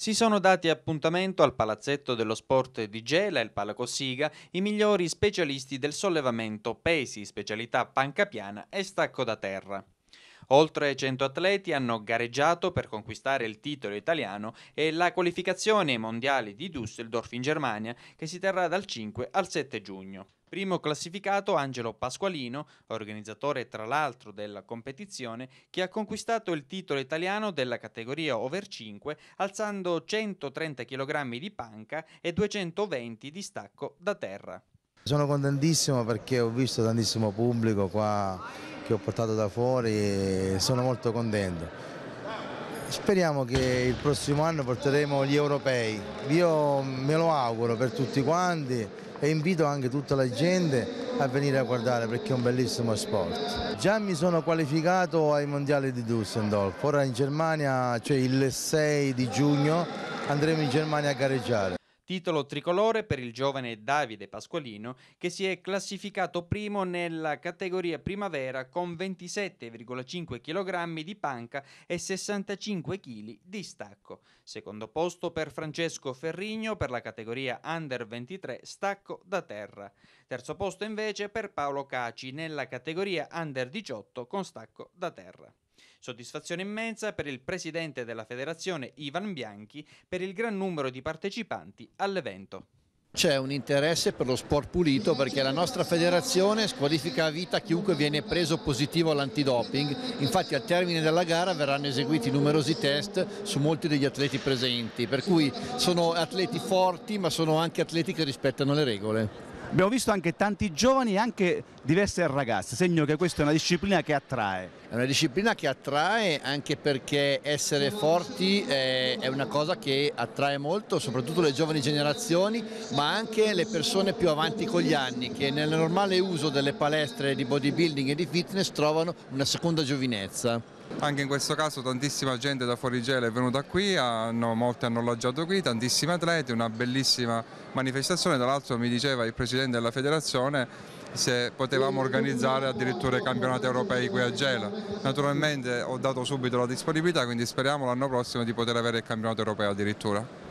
Si sono dati appuntamento al Palazzetto dello Sport di Gela, il Siga, i migliori specialisti del sollevamento pesi, specialità panca piana e stacco da terra. Oltre 100 atleti hanno gareggiato per conquistare il titolo italiano e la qualificazione mondiale di Düsseldorf in Germania che si terrà dal 5 al 7 giugno. Primo classificato Angelo Pasqualino, organizzatore tra l'altro della competizione, che ha conquistato il titolo italiano della categoria over 5 alzando 130 kg di panca e 220 di stacco da terra. Sono contentissimo perché ho visto tantissimo pubblico qua che ho portato da fuori e sono molto contento Speriamo che il prossimo anno porteremo gli europei, io me lo auguro per tutti quanti e invito anche tutta la gente a venire a guardare perché è un bellissimo sport. Già mi sono qualificato ai mondiali di Düsseldorf, ora in Germania, cioè il 6 di giugno, andremo in Germania a gareggiare titolo tricolore per il giovane Davide Pasqualino che si è classificato primo nella categoria primavera con 27,5 kg di panca e 65 kg di stacco. Secondo posto per Francesco Ferrigno per la categoria under 23 stacco da terra. Terzo posto invece per Paolo Caci nella categoria under 18 con stacco da terra. Soddisfazione immensa per il presidente della federazione Ivan Bianchi per il gran numero di partecipanti all'evento. C'è un interesse per lo sport pulito perché la nostra federazione squalifica a vita chiunque viene preso positivo all'antidoping, infatti al termine della gara verranno eseguiti numerosi test su molti degli atleti presenti, per cui sono atleti forti ma sono anche atleti che rispettano le regole. Abbiamo visto anche tanti giovani e anche diverse ragazze, segno che questa è una disciplina che attrae. È una disciplina che attrae anche perché essere forti è una cosa che attrae molto, soprattutto le giovani generazioni, ma anche le persone più avanti con gli anni che nel normale uso delle palestre di bodybuilding e di fitness trovano una seconda giovinezza. Anche in questo caso tantissima gente da fuori Fuorigele è venuta qui, hanno, molti hanno alloggiato qui, tantissimi atleti, una bellissima manifestazione, tra l'altro mi diceva il Presidente della Federazione se potevamo organizzare addirittura i campionati europei qui a Gela. Naturalmente ho dato subito la disponibilità, quindi speriamo l'anno prossimo di poter avere il campionato europeo addirittura.